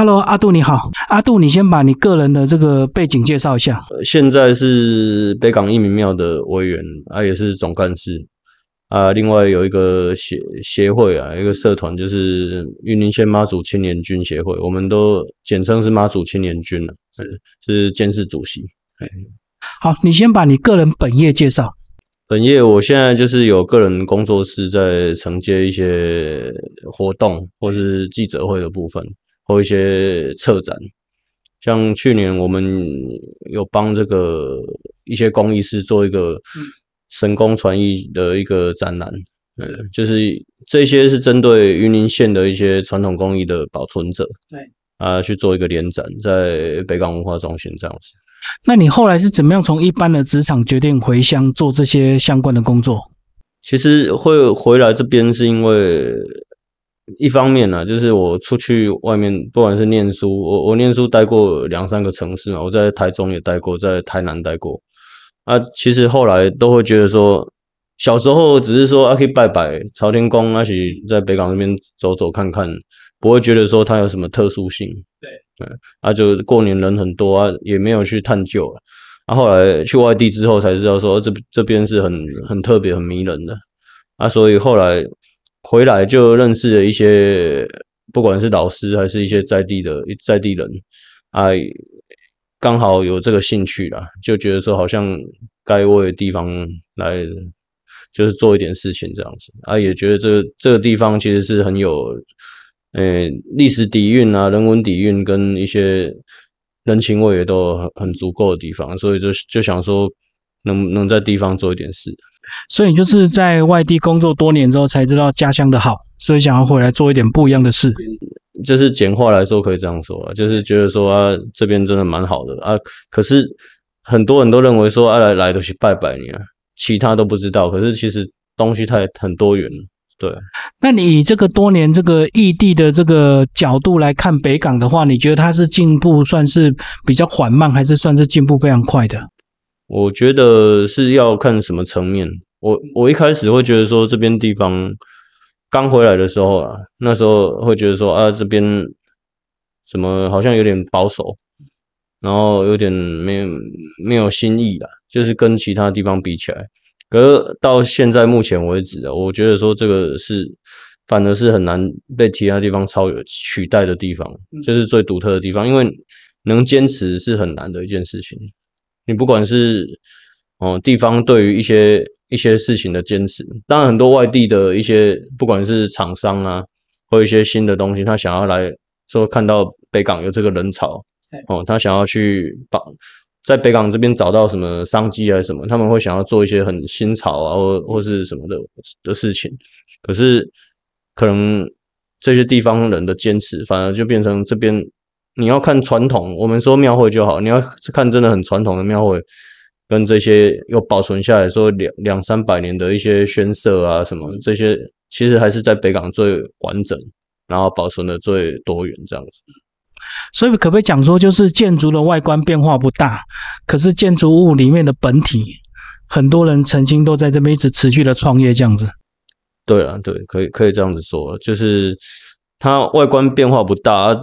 Hello，阿杜你好。阿杜，你先把你个人的这个背景介绍一下。现在是北港一民庙的委员，啊，也是总干事。啊，另外有一个协协会啊，一个社团就是玉林县妈祖青年军协会，我们都简称是妈祖青年军了。是，是监事主席。哎，好，你先把你个人本业介绍。本业我现在就是有个人工作室，在承接一些活动或是记者会的部分。做一些策展，像去年我们有帮这个一些工艺师做一个神工传艺的一个展览，嗯，就是这些是针对云林县的一些传统工艺的保存者，对啊，去做一个联展在北港文化中心这样子。那你后来是怎么样从一般的职场决定回乡做这些相关的工作？其实会回来这边是因为。一方面呢，就是我出去外面，不管是念书，我我念书待过两三个城市嘛，我在台中也待过，在台南待过。啊，其实后来都会觉得说，小时候只是说啊可以拜拜朝天宫，而且在北港那边走走看看，不会觉得说它有什么特殊性。对，嗯，啊，就过年人很多啊，也没有去探究。啊，后来去外地之后才知道说，这这边是很很特别、很迷人的。啊，所以后来。回来就认识了一些，不管是老师还是一些在地的在地人，啊，刚好有这个兴趣了，就觉得说好像该为地方来，就是做一点事情这样子啊，也觉得这这个地方其实是很有，呃，历史底蕴啊，人文底蕴跟一些人情味也都很足够的地方，所以就就想说能能在地方做一点事。所以就是在外地工作多年之后，才知道家乡的好，所以想要回来做一点不一样的事。就是简化来说，可以这样说啊，就是觉得说啊，这边真的蛮好的啊。可是很多人都认为说，来来都是拜拜你啊，其他都不知道。可是其实东西太很多元，对。那你以这个多年这个异地的这个角度来看北港的话，你觉得它是进步算是比较缓慢，还是算是进步非常快的？我觉得是要看什么层面。我我一开始会觉得说这边地方刚回来的时候啊，那时候会觉得说啊这边什么好像有点保守，然后有点没有没有新意啊，就是跟其他地方比起来。可是到现在目前为止啊，我觉得说这个是反而是很难被其他地方超越取代的地方，就是最独特的地方，因为能坚持是很难的一件事情。你不管是哦，地方对于一些一些事情的坚持，当然很多外地的一些，不管是厂商啊，或一些新的东西，他想要来说看到北港有这个人潮，哦，他想要去把在北港这边找到什么商机还是什么，他们会想要做一些很新潮啊或或是什么的的事情，可是可能这些地方人的坚持，反而就变成这边。你要看传统，我们说庙会就好。你要看真的很传统的庙会，跟这些又保存下来说两两三百年的一些宣色啊什么这些，其实还是在北港最完整，然后保存的最多元这样子。所以可不可以讲说，就是建筑的外观变化不大，可是建筑物里面的本体，很多人曾经都在这边一直持续的创业这样子。对啊，对，可以可以这样子说，就是它外观变化不大。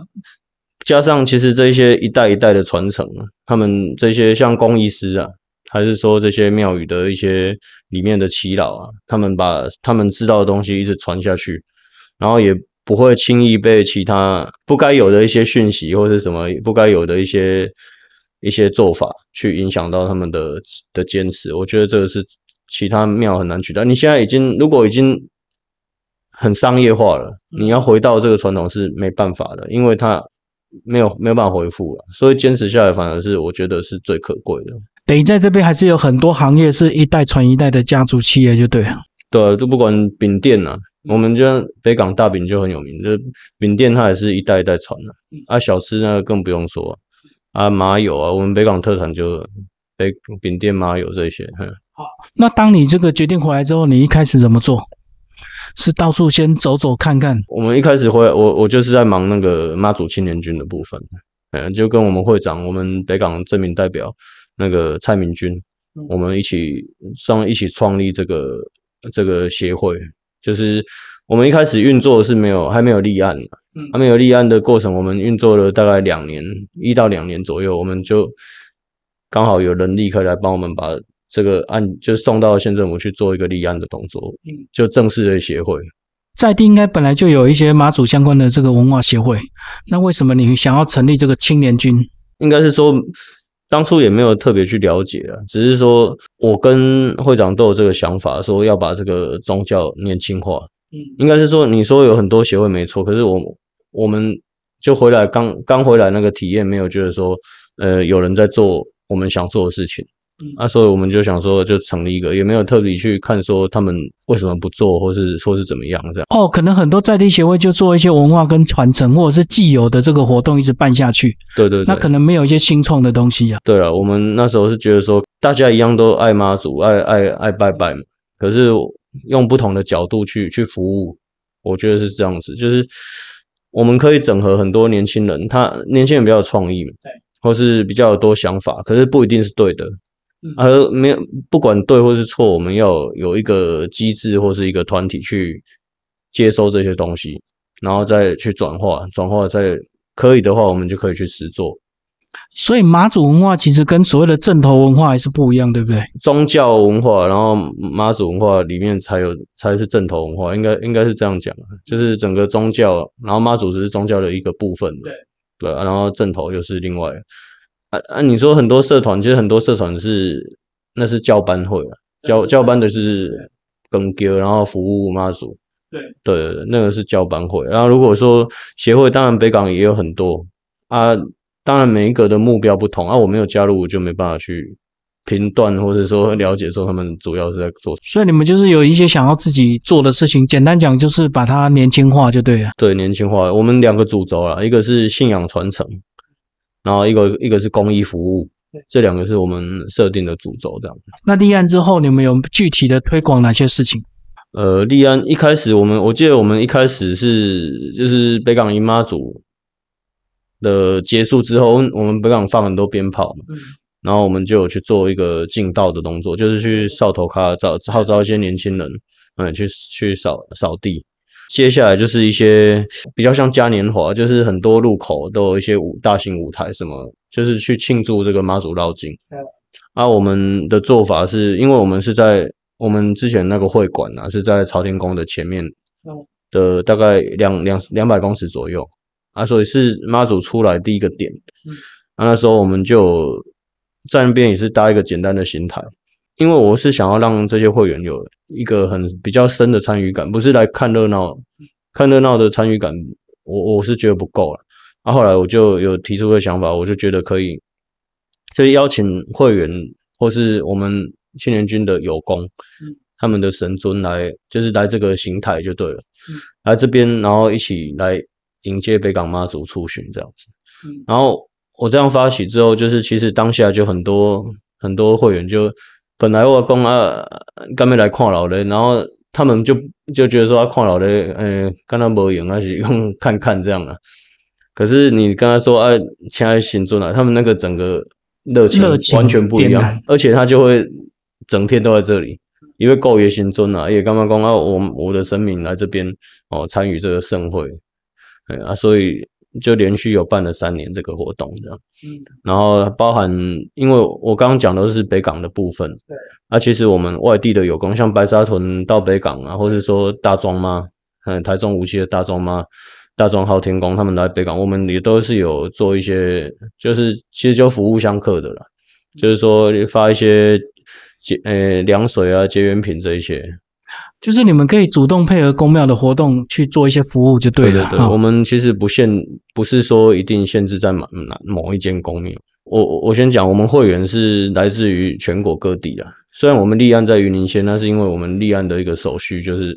加上其实这些一代一代的传承他们这些像工艺师啊，还是说这些庙宇的一些里面的祈老啊，他们把他们知道的东西一直传下去，然后也不会轻易被其他不该有的一些讯息或是什么不该有的一些一些做法去影响到他们的的坚持。我觉得这个是其他庙很难取代。你现在已经如果已经很商业化了，你要回到这个传统是没办法的，因为它。没有没有办法回复了，所以坚持下来反而是我觉得是最可贵的。等于在这边还是有很多行业是一代传一代的家族企业，就对啊。对，就不管饼店啊，我们家北港大饼就很有名，这饼店它也是一代一代传的。啊，小吃那个更不用说啊，麻油啊，我们北港特产就北饼店麻油这些。好，那当你这个决定回来之后，你一开始怎么做？是到处先走走看看。我们一开始会，我我就是在忙那个妈祖青年军的部分，嗯，就跟我们会长，我们北港镇民代表那个蔡明军，我们一起上一起创立这个这个协会。就是我们一开始运作是没有还没有立案，还没有立案的过程，我们运作了大概两年，一到两年左右，我们就刚好有人立刻来帮我们把。这个案就送到县政府去做一个立案的动作，就正式的协会在地应该本来就有一些马祖相关的这个文化协会，那为什么你想要成立这个青年军？应该是说当初也没有特别去了解啊，只是说我跟会长都有这个想法，说要把这个宗教年轻化。嗯，应该是说你说有很多协会没错，可是我我们就回来刚刚回来那个体验，没有觉得说呃有人在做我们想做的事情。那所以我们就想说，就成立一个，也没有特别去看说他们为什么不做，或是或是怎么样这样。哦，可能很多在地协会就做一些文化跟传承，或者是既有的这个活动一直办下去。对对对，那可能没有一些新创的东西啊。对了，我们那时候是觉得说，大家一样都爱妈祖，爱爱爱拜拜嘛。可是用不同的角度去去服务，我觉得是这样子，就是我们可以整合很多年轻人，他年轻人比较有创意，对，或是比较多想法，可是不一定是对的。而没有不管对或是错，我们要有一个机制或是一个团体去接收这些东西，然后再去转化，转化再可以的话，我们就可以去实做。所以妈祖文化其实跟所谓的正头文化还是不一样，对不对？宗教文化，然后妈祖文化里面才有才是正头文化，应该应该是这样讲，就是整个宗教，然后妈祖只是宗教的一个部分。对对，然后正头又是另外。啊啊！你说很多社团，其实很多社团是那是教班会啊，教教班的是跟教，然后服务妈祖。对对，那个是教班会。然后如果说协会，当然北港也有很多啊，当然每一个的目标不同啊。我没有加入，我就没办法去评断，或者说了解说他们主要是在做。所以你们就是有一些想要自己做的事情，简单讲就是把它年轻化，就对了。对，年轻化。我们两个主轴啊，一个是信仰传承。然后一个一个是公益服务，这两个是我们设定的主轴这样。那立案之后，你们有具体的推广哪些事情？呃，立案一开始，我们我记得我们一开始是就是北港姨妈组的结束之后，我们北港放很多鞭炮嘛，然后我们就有去做一个进道的动作，就是去哨头卡找号召一些年轻人，嗯，去去扫扫地。接下来就是一些比较像嘉年华，就是很多路口都有一些舞大型舞台，什么就是去庆祝这个妈祖绕境。啊，我们的做法是因为我们是在我们之前那个会馆呢，是在朝天宫的前面，的大概两两两百公尺左右啊，所以是妈祖出来第一个点。嗯。啊，那时候我们就站边也是搭一个简单的形台，因为我是想要让这些会员有一个很比较深的参与感，不是来看热闹、看热闹的参与感，我我是觉得不够了。那后来我就有提出个想法，我就觉得可以，就是邀请会员或是我们青年军的友公，他们的神尊来，就是来这个邢台就对了，来这边，然后一起来迎接北港妈祖出巡这样子。然后我这样发起之后，就是其实当下就很多很多会员就。本来我讲啊，干要来看老的，然后他们就就觉得说啊，看老的，诶，干那无用，还是用看看这样的。可是你跟他说啊，前来行尊啊，他们那个整个热情完全不一样，而且他就会整天都在这里，因为告别行尊啊，也为刚刚讲啊，我我的生命来这边哦，参与这个盛会，哎啊，所以。就连续有办了三年这个活动这样，嗯，然后包含，因为我刚刚讲都是北港的部分，对，那其实我们外地的有功，像白沙屯到北港啊，或者说大庄吗？嗯，台中无锡的大庄吗？大庄浩天宫他们来北港，我们也都是有做一些，就是其实就服务相克的啦，就是说发一些节呃凉水啊、节圆品这一些。就是你们可以主动配合公庙的活动去做一些服务就对了。对，我们其实不限，不是说一定限制在哪某一间公庙。我我先讲，我们会员是来自于全国各地的。虽然我们立案在云林县，那是因为我们立案的一个手续就是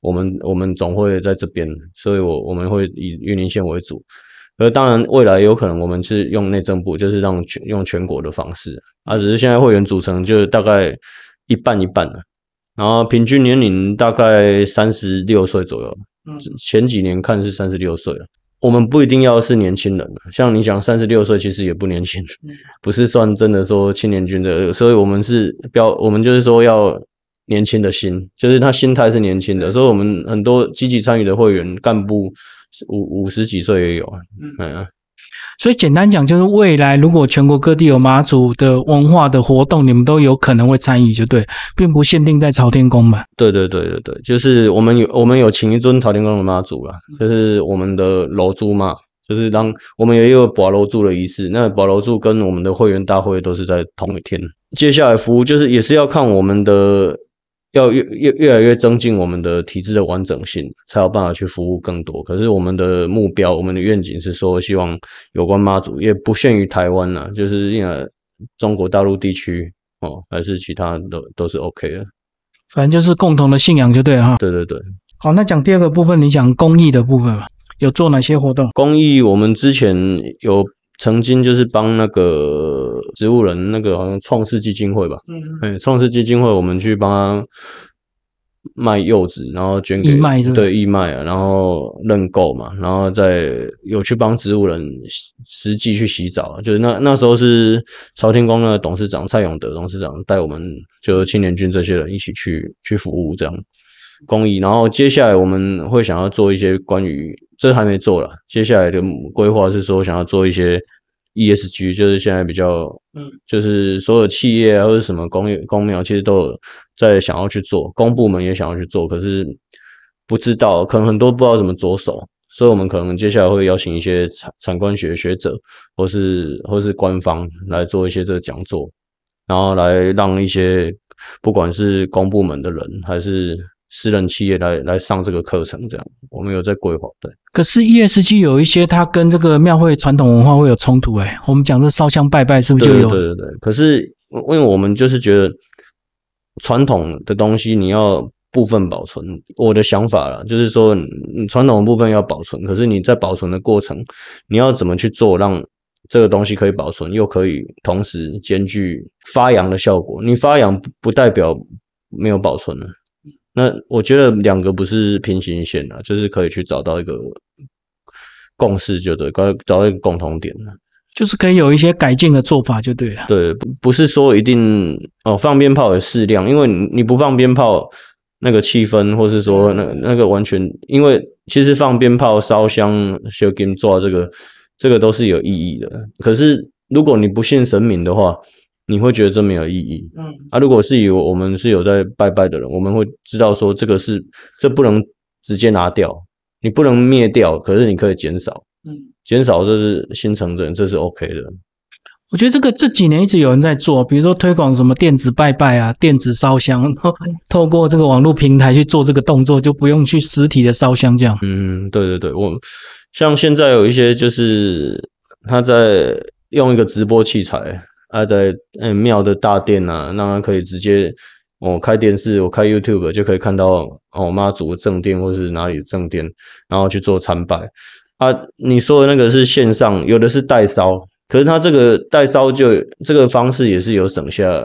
我们我们总会在这边，所以我我们会以云林县为主。而当然未来有可能我们是用内政部，就是让全用全国的方式。啊，只是现在会员组成就是大概一半一半了。然后平均年龄大概三十六岁左右，前几年看是三十六岁了。我们不一定要是年轻人，像你讲三十六岁其实也不年轻，不是算真的说青年军的。所以我们是标，我们就是说要年轻的心，就是他心态是年轻的。所以我们很多积极参与的会员干部，五五十几岁也有啊，嗯。所以简单讲，就是未来如果全国各地有妈祖的文化的活动，你们都有可能会参与，就对，并不限定在朝天宫嘛。对对对对对，就是我们有我们有请一尊朝天宫的妈祖了，就是我们的楼柱嘛，就是当我们有一个保楼柱的仪式。那保楼柱跟我们的会员大会都是在同一天。接下来服务就是也是要看我们的。要越越越来越增进我们的体制的完整性，才有办法去服务更多。可是我们的目标，我们的愿景是说，希望有关妈祖也不限于台湾呐，就是因为中国大陆地区哦，还是其他都都是 OK 的。反正就是共同的信仰就对哈。对对对。好，那讲第二个部分，你讲公益的部分吧，有做哪些活动？公益，我们之前有。曾经就是帮那个植物人，那个好像创世基金会吧，嗯，哎，创世基金会，我们去帮他卖柚子，然后捐给对义卖啊，然后认购嘛，然后再有去帮植物人实际去洗澡，就是那那时候是朝天宫的董事长蔡永德董事长带我们，就是青年军这些人一起去去服务这样公益，然后接下来我们会想要做一些关于。这还没做了，接下来的规划是说想要做一些 ESG，就是现在比较，嗯，就是所有企业或者什么公业、公苗，其实都有在想要去做，公部门也想要去做，可是不知道，可能很多不知道怎么着手，所以我们可能接下来会邀请一些产、产官学学者，或是或是官方来做一些这个讲座，然后来让一些不管是公部门的人还是。私人企业来来上这个课程，这样我们有在规划。对，可是 ESG 有一些它跟这个庙会传统文化会有冲突。哎，我们讲这烧香拜拜是不是就有？对对对。可是因为我们就是觉得传统的东西你要部分保存，我的想法啦，就是说传统部分要保存，可是你在保存的过程，你要怎么去做，让这个东西可以保存，又可以同时兼具发扬的效果？你发扬不代表没有保存了。那我觉得两个不是平行线啊，就是可以去找到一个共识，就对，找到一个共同点就是可以有一些改进的做法，就对了。对，不是说一定哦，放鞭炮要适量，因为你你不放鞭炮，那个气氛，或是说那那个完全，因为其实放鞭炮、烧香、烧金，做这个这个都是有意义的。可是如果你不信神明的话，你会觉得这没有意义，嗯，啊，如果是有我们是有在拜拜的人，我们会知道说这个是这不能直接拿掉，你不能灭掉，可是你可以减少，嗯，减少这是新成人，这是 O K 的。我觉得这个这几年一直有人在做，比如说推广什么电子拜拜啊，电子烧香，透过这个网络平台去做这个动作，就不用去实体的烧香这样。嗯，对对对，我像现在有一些就是他在用一个直播器材。他在嗯庙的大殿啊，那可以直接我开电视，我开 YouTube 就可以看到哦妈祖的正殿或是哪里正殿，然后去做参拜啊。你说的那个是线上，有的是代烧，可是他这个代烧就这个方式也是有省下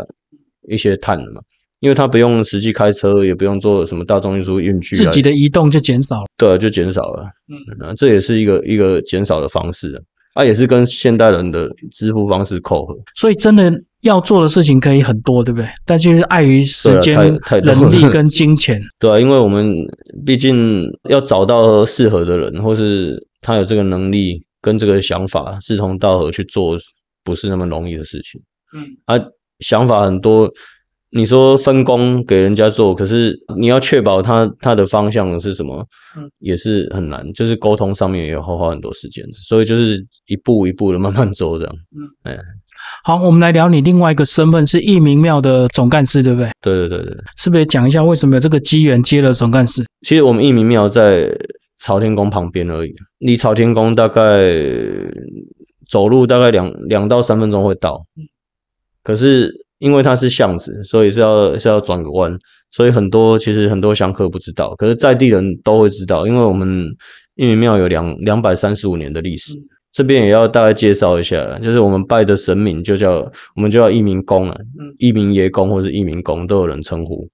一些碳的嘛，因为他不用实际开车，也不用做什么大众运输运具，自己的移动就减少，对，就减少了。嗯，那这也是一个一个减少的方式。他也是跟现代人的支付方式扣合，所以真的要做的事情可以很多，对不对？但就是碍于时间、人力跟金钱，对啊，因为我们毕竟要找到适合的人，或是他有这个能力跟这个想法志同道合去做，不是那么容易的事情。嗯，啊，想法很多。你说分工给人家做，可是你要确保他他的方向是什么，嗯，也是很难，就是沟通上面也要花很多时间，所以就是一步一步的慢慢做这样，嗯，哎，好，我们来聊你另外一个身份是义民庙的总干事，对不对？对对对对，是不是讲一下为什么有这个机缘接了总干事？其实我们义民庙在朝天宫旁边而已，离朝天宫大概走路大概两两到三分钟会到，可是。因为它是巷子，所以是要是要转个弯，所以很多其实很多香客不知道，可是在地人都会知道，因为我们一明庙有两两百三十五年的历史，这边也要大概介绍一下，就是我们拜的神明就叫我们叫义民公了，义民爷公或者义民公都有人称呼，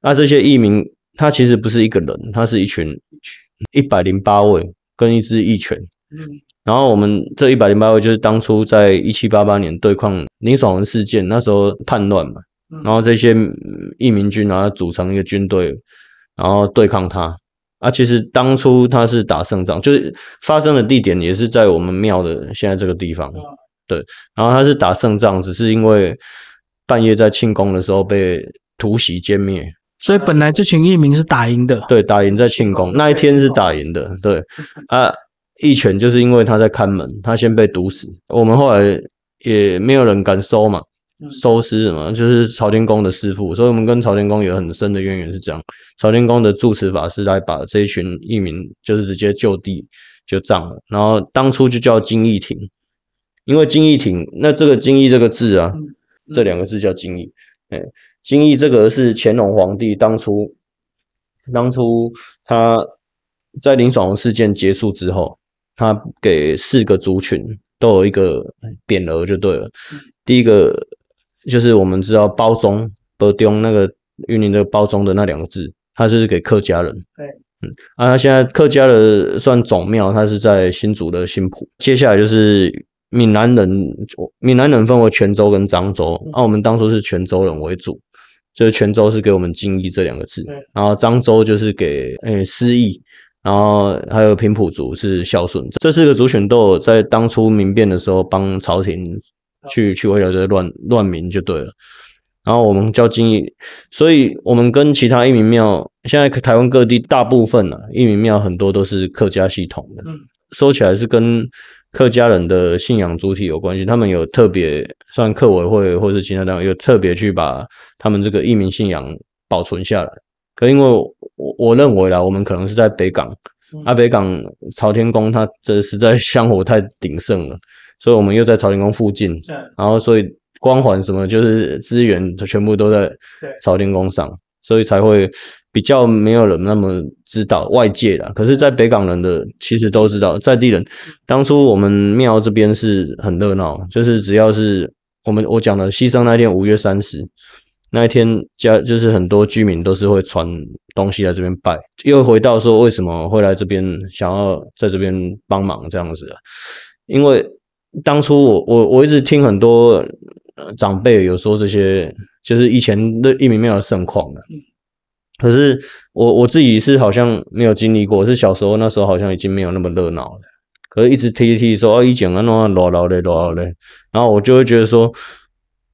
那这些义民他其实不是一个人，他是一群一百零八位跟一只义犬。然后我们这一百零八位就是当初在一七八八年对抗林爽文事件，那时候叛乱嘛，然后这些义民军后组成一个军队，然后对抗他啊。其实当初他是打胜仗，就是发生的地点也是在我们庙的现在这个地方。对，然后他是打胜仗，只是因为半夜在庆功的时候被突袭歼灭。所以本来这群义民是打赢的。对，打赢在庆功 那一天是打赢的。对，啊。一拳就是因为他在看门，他先被毒死。我们后来也没有人敢收嘛，收尸什么，就是朝天宫的师傅。所以我们跟朝天宫有很深的渊源，是这样。朝天宫的住持法师来把这一群义民，就是直接就地就葬了。然后当初就叫金义亭，因为金义亭，那这个“金义”这个字啊，这两个字叫金义。哎，金义这个是乾隆皇帝当初，当初他在林爽文事件结束之后。他给四个族群都有一个匾额就对了，第一个就是我们知道包宗包中那个运林的包宗的那两个字，他就是给客家人。对，嗯，啊，现在客家的算总庙，它是在新竹的新浦。接下来就是闽南人，闽南人分为泉州跟漳州，那我们当初是泉州人为主，就泉州是给我们敬意”这两个字，然后漳州就是给诶思意”，然后还有平埔族是孝顺，这四个族都斗在当初民变的时候帮朝廷去去围剿这乱乱民就对了。然后我们叫金义，所以我们跟其他移民庙，现在台湾各地大部分啊，移民庙很多都是客家系统的，说起来是跟客家人的信仰主体有关系，他们有特别算客委会或是其他单位有特别去把他们这个移民信仰保存下来，可因为。我我认为啦，我们可能是在北港，啊，北港朝天宫，它这实在 香火太鼎盛了，所以我们又在朝天宫附近，然后所以光环什么就是资源全部都在朝天宫上，所以才会比较没有人那么知道外界啦。可是在北港人的其实都知道在地人，当初我们庙这边是很热闹，就是只要是我们我讲的牺牲那天五月三十。那一天，家就是很多居民都是会传东西来这边拜，又回到说为什么会来这边，想要在这边帮忙这样子。因为当初我我我一直听很多长辈有说这些，就是以前的一民庙的盛况的。可是我我自己是好像没有经历过，是小时候那时候好像已经没有那么热闹了。可是一直 T 踢说啊，一讲啊，弄啊，老嘞，老老嘞，然后我就会觉得说，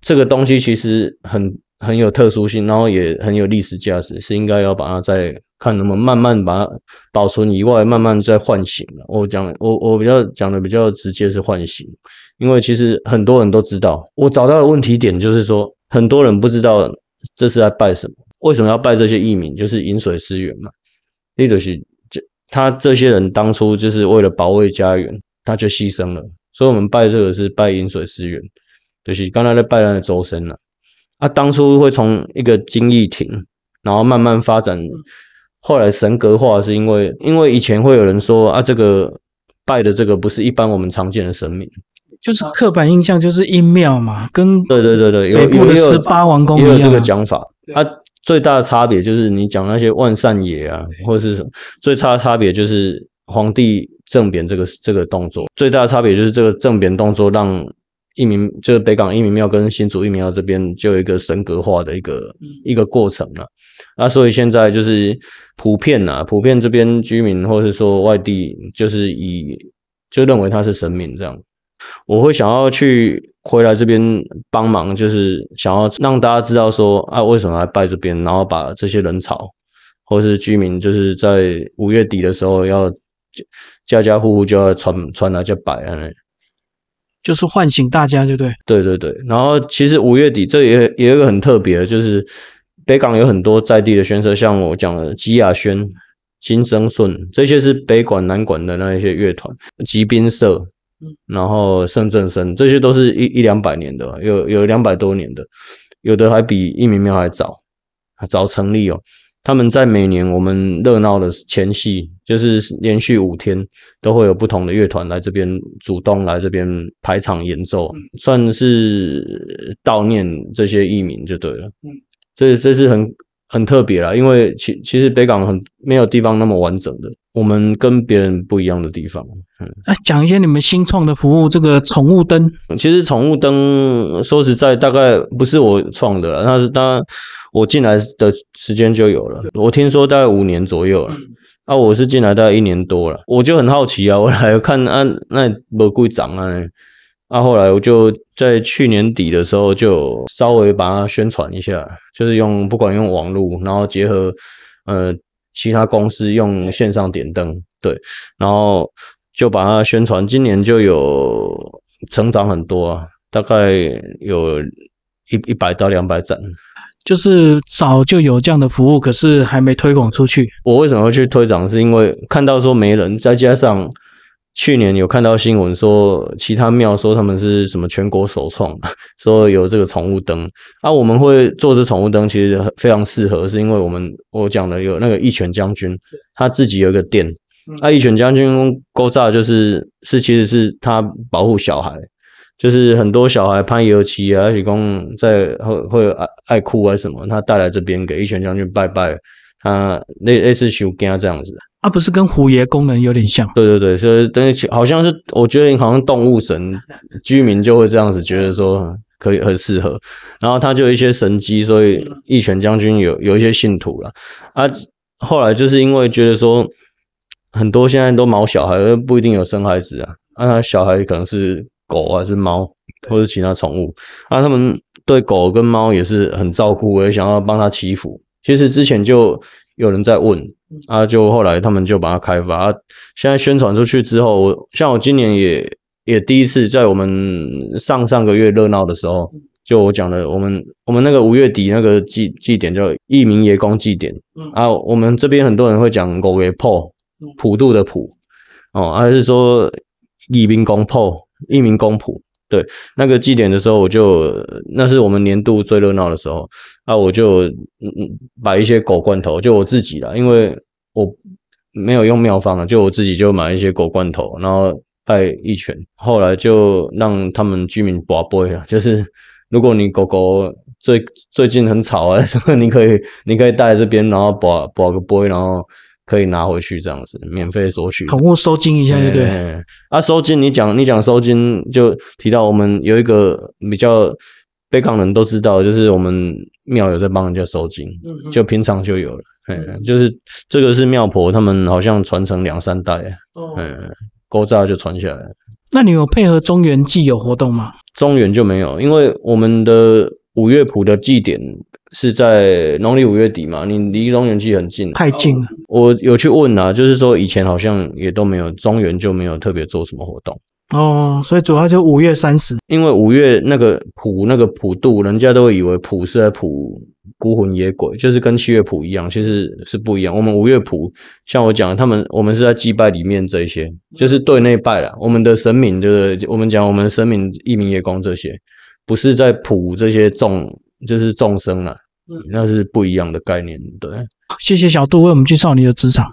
这个东西其实很。很有特殊性，然后也很有历史价值，是应该要把它再看，那么慢慢把它保存以外，慢慢再唤醒了。我讲，我我比较讲的比较直接是唤醒，因为其实很多人都知道。我找到的问题点就是说，很多人不知道这是在拜什么，为什么要拜这些义民？就是饮水思源嘛。那就是这他这些人当初就是为了保卫家园，他就牺牲了，所以我们拜这个是拜饮水思源。就是刚才在拜那的周深了。啊，当初会从一个金玉亭，然后慢慢发展，后来神格化，是因为因为以前会有人说啊，这个拜的这个不是一般我们常见的神明，就是刻板印象，就是一庙嘛，跟对对对对，有部的十八王公一样。这个讲法，它最大的差别就是你讲那些万善也啊，或者是什么，最差的差别就是皇帝正贬这个这个动作，最大的差别就是这个正贬动作让。一民，就是北港一民庙跟新竹一民庙这边就有一个神格化的一个一个过程了，那所以现在就是普遍呐，普遍这边居民或是说外地，就是以就认为他是神明这样。我会想要去回来这边帮忙，就是想要让大家知道说，哎，为什么来拜这边，然后把这些人潮或是居民，就是在五月底的时候要家家户户就要传传来去摆啊。就是唤醒大家，对不对？对对对。然后其实五月底，这也也有一个很特别，就是北港有很多在地的宣车，像我讲的吉雅轩、金生顺这些是北管南管的那一些乐团，吉宾社，然后圣正生这些都是一一两百年的，有有两百多年的，有的还比一民庙还早，早成立哦。他们在每年我们热闹的前戏，就是连续五天，都会有不同的乐团来这边主动来这边排场演奏，算是悼念这些艺名就对了。嗯，这这是很很特别了，因为其其实北港很没有地方那么完整的，我们跟别人不一样的地方。嗯，哎，讲一些你们新创的服务，这个宠物灯。其实宠物灯说实在，大概不是我创的，那是它。我进来的时间就有了，我听说大概五年左右了。啊，我是进来大概一年多了，我就很好奇啊，我来看啊，那不贵涨啊。啊，后来我就在去年底的时候就稍微把它宣传一下，就是用不管用网络，然后结合呃其他公司用线上点灯，对，然后就把它宣传。今年就有成长很多啊，大概有一一百到两百盏。就是早就有这样的服务，可是还没推广出去。我为什么会去推广？是因为看到说没人，再加上去年有看到新闻说其他庙说他们是什么全国首创，说有这个宠物灯啊。我们会做这宠物灯，其实非常适合，是因为我们我讲的有那个一犬将军，他自己有一个店。啊，一犬将军勾炸就是是其实是他保护小孩。就是很多小孩攀油漆啊，而且公在会会爱爱哭啊什么，他带来这边给一拳将军拜拜，他那那次修跟这样子啊，不是跟虎爷功能有点像？对对对，所以但是好像是我觉得好像动物神居民就会这样子，觉得说可以很适合，然后他就有一些神机，所以一拳将军有有一些信徒了啊。后来就是因为觉得说很多现在都毛小孩，不一定有生孩子啊，那、啊小孩可能是。狗还是猫，或者其他宠物啊？他们对狗跟猫也是很照顾，也想要帮他祈福。其实之前就有人在问啊，就后来他们就把它开发。现在宣传出去之后，像我今年也也第一次在我们上上个月热闹的时候，就我讲的我们我们那个五月底那个祭祭典叫义民爷公祭典啊。我们这边很多人会讲狗给破普渡的普哦，还是说义民公破？一名公仆，对那个祭典的时候，我就那是我们年度最热闹的时候，那我就嗯嗯，买一些狗罐头，就我自己了，因为我没有用妙方啊，就我自己就买一些狗罐头，然后拜一拳，后来就让他们居民保杯了，就是如果你狗狗最最近很吵啊，你可以你可以带这边，然后保保个播，然后。可以拿回去这样子，免费索取，宠物收金一下，就对？啊，收金，你讲你讲收金，就提到我们有一个比较，被港人都知道，就是我们庙有在帮人家收金，就平常就有了，嗯，就是这个是庙婆他们好像传承两三代，嗯，勾扎就传下来。那你有配合中原祭有活动吗？中原就没有，因为我们的五岳谱的祭典。是在农历五月底嘛？你离中原祭很近，太近了。我有去问啊，就是说以前好像也都没有中原就没有特别做什么活动哦，所以主要就五月三十。因为五月那个普那个普渡，人家都以为普是在普孤魂野鬼，就是跟七月普一样，其实是不一样。我们五月普像我讲，他们我们是在祭拜里面这些，就是对内拜了。我们的神明就是我们讲我们神明一民夜公这些，不是在普这些众就是众生了。那是不一样的概念，对。谢谢小杜为我们介绍你的职场。